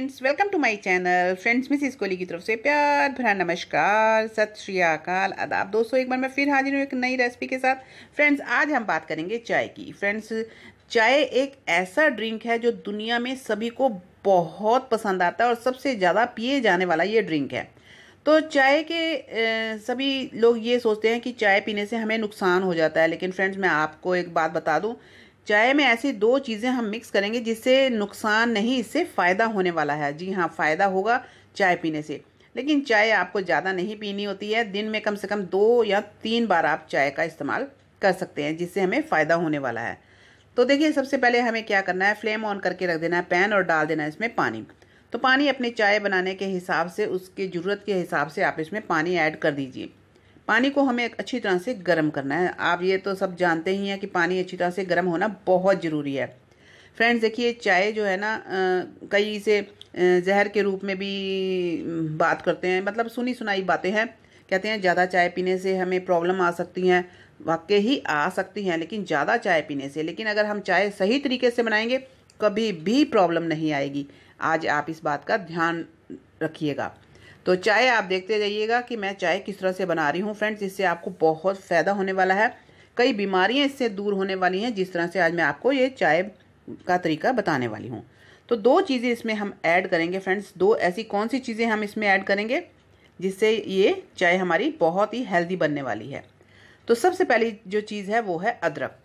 friends welcome to my channel friends Miss Kohli की तरफ से प्यार भरा नमस्कार सत श्री अकाल अदाब दोस्तों एक बार मैं फिर हाजिर हूँ एक नई रेसिपी के साथ फ्रेंड्स आज हम बात करेंगे चाय की फ्रेंड्स चाय एक ऐसा ड्रिंक है जो दुनिया में सभी को बहुत पसंद आता है और सबसे ज़्यादा पिए जाने वाला ये ड्रिंक है तो चाय के सभी लोग ये सोचते हैं कि चाय पीने से हमें नुकसान हो जाता है लेकिन फ्रेंड्स मैं आपको एक बात बता दूँ चाय में ऐसी दो चीज़ें हम मिक्स करेंगे जिससे नुकसान नहीं इससे फ़ायदा होने वाला है जी हाँ फ़ायदा होगा चाय पीने से लेकिन चाय आपको ज़्यादा नहीं पीनी होती है दिन में कम से कम दो या तीन बार आप चाय का इस्तेमाल कर सकते हैं जिससे हमें फ़ायदा होने वाला है तो देखिए सबसे पहले हमें क्या करना है फ्लेम ऑन करके रख देना है पैन और डाल देना है इसमें पानी तो पानी अपने चाय बनाने के हिसाब से उसकी ज़रूरत के हिसाब से आप इसमें पानी ऐड कर दीजिए पानी को हमें अच्छी तरह से गर्म करना है आप ये तो सब जानते ही हैं कि पानी अच्छी तरह से गर्म होना बहुत ज़रूरी है फ्रेंड्स देखिए चाय जो है ना कई से जहर के रूप में भी बात करते हैं मतलब सुनी सुनाई बातें हैं कहते हैं ज़्यादा चाय पीने से हमें प्रॉब्लम आ सकती हैं वाकई ही आ सकती हैं लेकिन ज़्यादा चाय पीने से लेकिन अगर हम चाय सही तरीके से बनाएंगे कभी भी प्रॉब्लम नहीं आएगी आज आप इस बात का ध्यान रखिएगा तो चाय आप देखते रहिएगा कि मैं चाय किस तरह से बना रही हूँ फ्रेंड्स इससे आपको बहुत फ़ायदा होने वाला है कई बीमारियाँ इससे दूर होने वाली हैं जिस तरह से आज मैं आपको ये चाय का तरीका बताने वाली हूँ तो दो चीज़ें इसमें हम ऐड करेंगे फ्रेंड्स दो ऐसी कौन सी चीज़ें हम इसमें ऐड करेंगे जिससे ये चाय हमारी बहुत ही हेल्दी बनने वाली है तो सबसे पहली जो चीज़ है वो है अदरक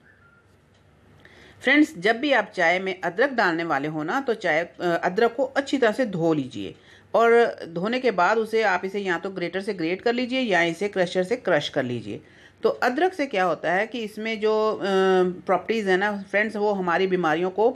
फ्रेंड्स जब भी आप चाय में अदरक डालने वाले हो ना तो चाय अदरक को अच्छी तरह से धो लीजिए और धोने के बाद उसे आप इसे या तो ग्रेटर से ग्रेट कर लीजिए या इसे क्रशर से क्रश कर लीजिए तो अदरक से क्या होता है कि इसमें जो प्रॉपर्टीज़ है ना फ्रेंड्स वो हमारी बीमारियों को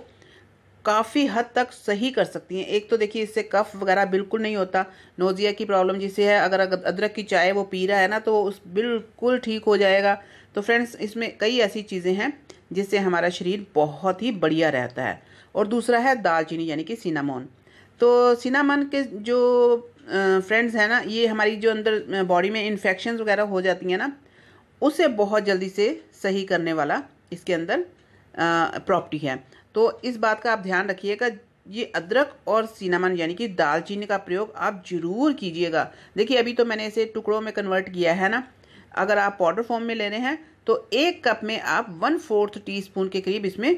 काफ़ी हद तक सही कर सकती हैं एक तो देखिए इससे कफ वगैरह बिल्कुल नहीं होता नोज़िया की प्रॉब्लम जिसे है अगर अदरक की चाय वो पी रहा है ना तो उस बिल्कुल ठीक हो जाएगा तो फ्रेंड्स इसमें कई ऐसी चीज़ें हैं जिससे हमारा शरीर बहुत ही बढ़िया रहता है और दूसरा है दालचीनी यानी कि सिनामोन तो सिनामन के जो फ्रेंड्स हैं ना ये हमारी जो अंदर बॉडी में इन्फेक्शन वगैरह हो जाती हैं ना उसे बहुत जल्दी से सही करने वाला इसके अंदर प्रॉपर्टी है तो इस बात का आप ध्यान रखिएगा ये अदरक और सीनामन यानी कि दालचीनी का प्रयोग आप ज़रूर कीजिएगा देखिए अभी तो मैंने इसे टुकड़ों में कन्वर्ट किया है ना अगर आप पाउडर फॉर्म में ले रहे हैं तो एक कप में आप वन फोर्थ टी स्पून के करीब इसमें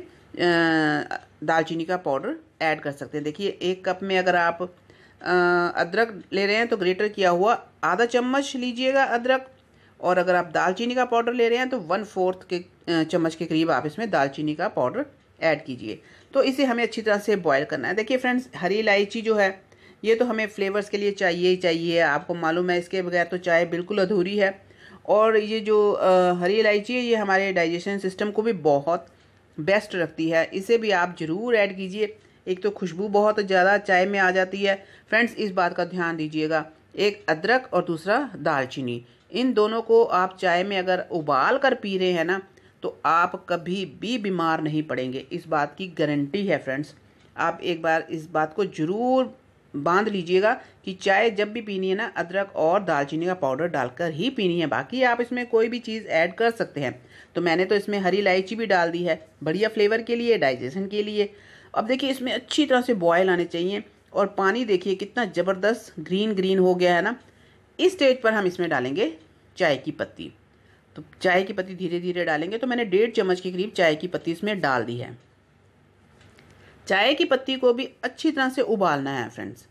दालचीनी का पाउडर ऐड कर सकते हैं देखिए एक कप में अगर आप अदरक ले रहे हैं तो ग्रेटर किया हुआ आधा चम्मच लीजिएगा अदरक और अगर आप दालचीनी का पाउडर ले रहे हैं तो वन फोर्थ के चम्मच के करीब आप इसमें दालचीनी का पाउडर ऐड कीजिए तो इसे हमें अच्छी तरह से बॉयल करना है देखिए फ्रेंड्स हरी इलायची जो है ये तो हमें फ्लेवर्स के लिए चाहिए ही चाहिए आपको मालूम है इसके बगैर तो चाय बिल्कुल अधूरी है और ये जो हरी इलायची है ये हमारे डाइजेशन सिस्टम को भी बहुत बेस्ट रखती है इसे भी आप ज़रूर ऐड कीजिए एक तो खुशबू बहुत ज़्यादा चाय में आ जाती है फ्रेंड्स इस बात का ध्यान दीजिएगा एक अदरक और दूसरा दालचीनी इन दोनों को आप चाय में अगर उबाल कर पी रहे हैं ना तो आप कभी भी बीमार नहीं पड़ेंगे इस बात की गारंटी है फ्रेंड्स आप एक बार इस बात को ज़रूर बांध लीजिएगा कि चाय जब भी पीनी है ना अदरक और दालचीनी का पाउडर डालकर ही पीनी है बाकी आप इसमें कोई भी चीज़ ऐड कर सकते हैं तो मैंने तो इसमें हरी इलायची भी डाल दी है बढ़िया फ्लेवर के लिए डाइजेशन के लिए अब देखिए इसमें अच्छी तरह से बॉयल आने चाहिए और पानी देखिए कितना ज़बरदस्त ग्रीन ग्रीन हो गया है ना इस स्टेज पर हम इसमें डालेंगे चाय की पत्ती तो चाय की पत्ती धीरे धीरे डालेंगे तो मैंने डेढ़ चम्मच के करीब चाय की पत्ती इसमें डाल दी है चाय की पत्ती को भी अच्छी तरह से उबालना है फ्रेंड्स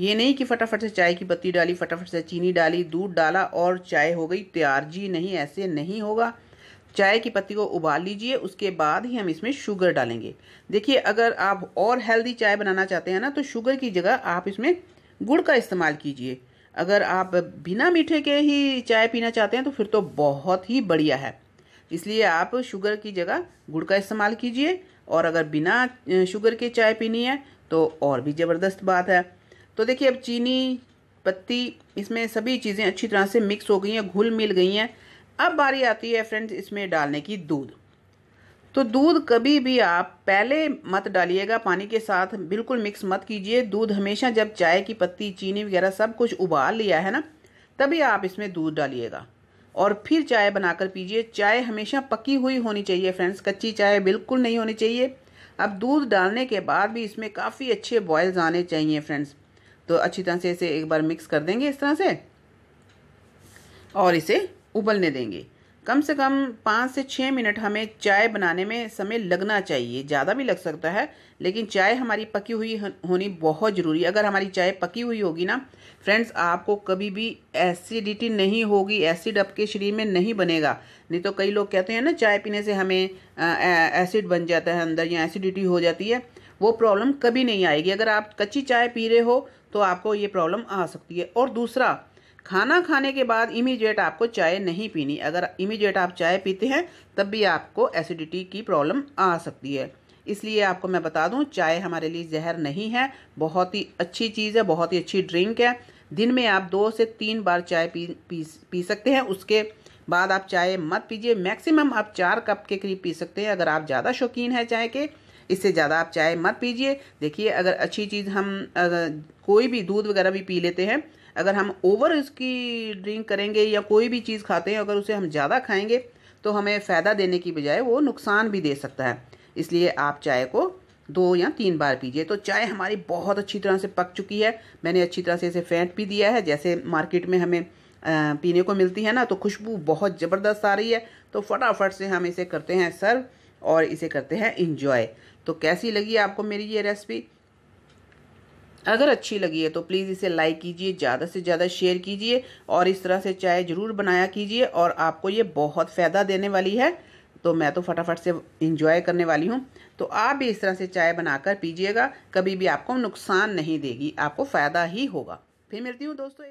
ये नहीं कि फटाफट से चाय की पत्ती डाली फटाफट से चीनी डाली दूध डाला और चाय हो गई तैयार जी नहीं ऐसे नहीं होगा चाय की पत्ती को उबाल लीजिए उसके बाद ही हम इसमें शुगर डालेंगे देखिए अगर आप और हेल्दी चाय बनाना चाहते हैं ना तो शुगर की जगह आप इसमें गुड़ का इस्तेमाल कीजिए अगर आप बिना मीठे के ही चाय पीना चाहते हैं तो फिर तो बहुत ही बढ़िया है इसलिए आप शुगर की जगह गुड़ का इस्तेमाल कीजिए और अगर बिना शुगर के चाय पीनी है तो और भी ज़बरदस्त बात है तो देखिए अब चीनी पत्ती इसमें सभी चीज़ें अच्छी तरह से मिक्स हो गई हैं घुल मिल गई हैं अब बारी आती है फ्रेंड्स इसमें डालने की दूध तो दूध कभी भी आप पहले मत डालिएगा पानी के साथ बिल्कुल मिक्स मत कीजिए दूध हमेशा जब चाय की पत्ती चीनी वगैरह सब कुछ उबाल लिया है ना तभी आप इसमें दूध डालिएगा और फिर चाय बनाकर पीजिए चाय हमेशा पकी हुई होनी चाहिए फ्रेंड्स कच्ची चाय बिल्कुल नहीं होनी चाहिए अब दूध डालने के बाद भी इसमें काफ़ी अच्छे बॉयल्स आने चाहिए फ्रेंड्स तो अच्छी तरह से इसे एक बार मिक्स कर देंगे इस तरह से और इसे उबलने देंगे कम से कम पाँच से छः मिनट हमें चाय बनाने में समय लगना चाहिए ज़्यादा भी लग सकता है लेकिन चाय हमारी पकी हुई होनी बहुत ज़रूरी अगर हमारी चाय पकी हुई होगी ना फ्रेंड्स आपको कभी भी एसिडिटी नहीं होगी एसिड आपके शरीर में नहीं बनेगा नहीं तो कई लोग कहते हैं ना चाय पीने से हमें एसिड बन जाता है अंदर या एसिडिटी हो जाती है वो प्रॉब्लम कभी नहीं आएगी अगर आप कच्ची चाय पी रहे हो तो आपको ये प्रॉब्लम आ सकती है और दूसरा खाना खाने के बाद इमीडिएट आपको चाय नहीं पीनी अगर इमीडिएट आप चाय पीते हैं तब भी आपको एसिडिटी की प्रॉब्लम आ सकती है इसलिए आपको मैं बता दूं चाय हमारे लिए जहर नहीं है बहुत ही अच्छी चीज़ है बहुत ही अच्छी ड्रिंक है दिन में आप दो से तीन बार चाय पी पी, पी सकते हैं उसके बाद आप चाय मत पीजिए मैक्सिमम आप चार कप के करीब पी सकते हैं अगर आप ज़्यादा शौकीन है चाय के इससे ज़्यादा आप चाय मत पीजिए देखिए अगर अच्छी चीज़ हम कोई भी दूध वगैरह भी पी लेते हैं अगर हम ओवर इसकी ड्रिंक करेंगे या कोई भी चीज़ खाते हैं अगर उसे हम ज़्यादा खाएंगे तो हमें फ़ायदा देने की बजाय वो नुकसान भी दे सकता है इसलिए आप चाय को दो या तीन बार पीजिए तो चाय हमारी बहुत अच्छी तरह से पक चुकी है मैंने अच्छी तरह से इसे फेंट भी दिया है जैसे मार्केट में हमें पीने को मिलती है ना तो खुशबू बहुत ज़बरदस्त आ रही है तो फटाफट से हम इसे करते हैं सर्व और इसे करते हैं इंजॉय तो कैसी लगी आपको मेरी ये रेसिपी अगर अच्छी लगी है तो प्लीज़ इसे लाइक कीजिए ज़्यादा से ज़्यादा शेयर कीजिए और इस तरह से चाय ज़रूर बनाया कीजिए और आपको ये बहुत फ़ायदा देने वाली है तो मैं तो फटाफट से इंजॉय करने वाली हूँ तो आप भी इस तरह से चाय बनाकर पीजिएगा कभी भी आपको नुकसान नहीं देगी आपको फ़ायदा ही होगा फिर मिलती हूँ दोस्तों